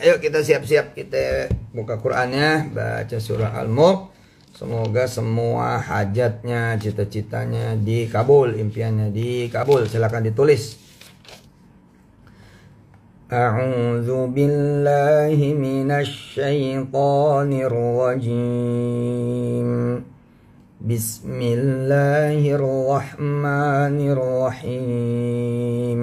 Ayo kita siap-siap kita buka Qurannya, baca surah Al-Mulk. Semoga semua hajatnya, cita-citanya dikabul, impiannya dikabul. Silakan ditulis. A'udzu billahi minasy syaithanir rajim. Bismillahirrahmanirrahim.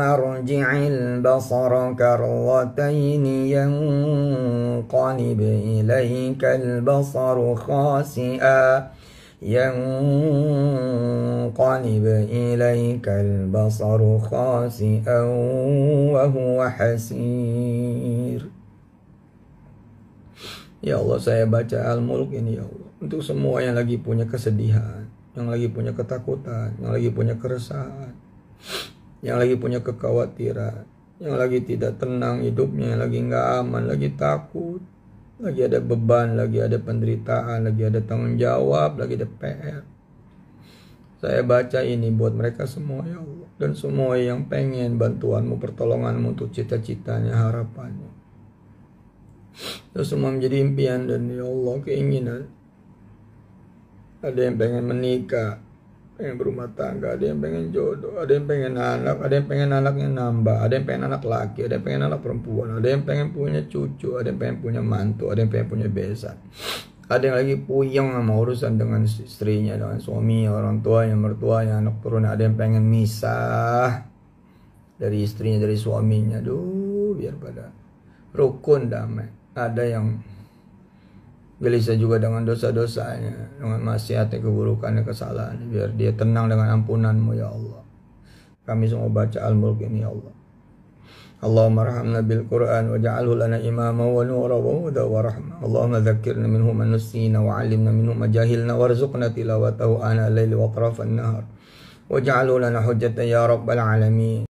مرجع البصر كرتين ينقلب إليك البصر خاسئا ينقلب إليك البصر خاسئا وهو حسير Ya Allah saya baca Al-Mulk ini ya Allah Untuk semua yang lagi punya kesedihan Yang lagi punya ketakutan Yang lagi punya keresahan yang lagi punya kekhawatiran, yang lagi tidak tenang hidupnya, yang lagi nggak aman, lagi takut, lagi ada beban, lagi ada penderitaan, lagi ada tanggung jawab, lagi ada PR. Saya baca ini buat mereka semua ya Allah dan semua yang pengen bantuanmu, pertolonganmu untuk cita-citanya, harapannya. Itu semua menjadi impian dan ya Allah keinginan. Ada yang pengen menikah, pengen berumah tangga, ada yang pengen jodoh, ada yang pengen anak, ada yang pengen anaknya nambah, ada yang pengen anak laki, ada yang pengen anak perempuan, ada yang pengen punya cucu, ada yang pengen punya mantu, ada yang pengen punya besan. Ada yang lagi puyeng sama urusan dengan istrinya, dengan suami, orang tua yang mertua yang anak turun, ada yang pengen misah dari istrinya, dari suaminya. Duh, biar pada rukun damai. Ada yang gelisah juga dengan dosa-dosanya, dengan maksiatnya, dan kesalahan, Biar dia tenang dengan ampunanmu ya Allah. Kami semua baca Al-Mulk ini ya Allah. Allahumma rahamna bil Quran wa ja'alhu lana imama wa nura wa huda wa rahma. Allahumma dzakirna minhu ma nusina wa 'allimna minhu ma jahilna warzuqna tilawatahu ana al laili wa tarafan nahar. Waj'alhu lana hujjatan ya rabbal alamin.